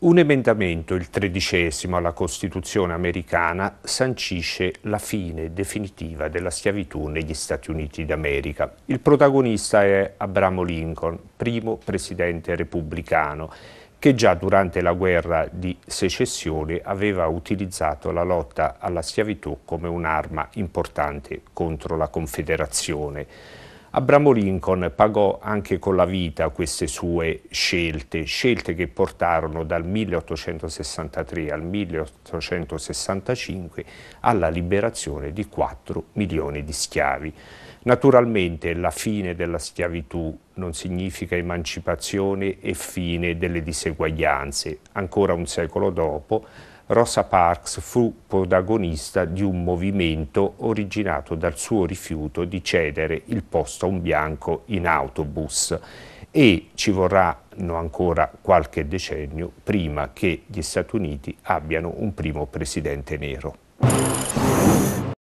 Un emendamento, il tredicesimo alla Costituzione americana, sancisce la fine definitiva della schiavitù negli Stati Uniti d'America. Il protagonista è Abramo Lincoln, primo presidente repubblicano, che già durante la guerra di secessione aveva utilizzato la lotta alla schiavitù come un'arma importante contro la Confederazione. Abramo Lincoln pagò anche con la vita queste sue scelte, scelte che portarono dal 1863 al 1865 alla liberazione di 4 milioni di schiavi. Naturalmente la fine della schiavitù non significa emancipazione e fine delle diseguaglianze. Ancora un secolo dopo Rosa Parks fu protagonista di un movimento originato dal suo rifiuto di cedere il posto a un bianco in autobus e ci vorranno ancora qualche decennio prima che gli Stati Uniti abbiano un primo presidente nero.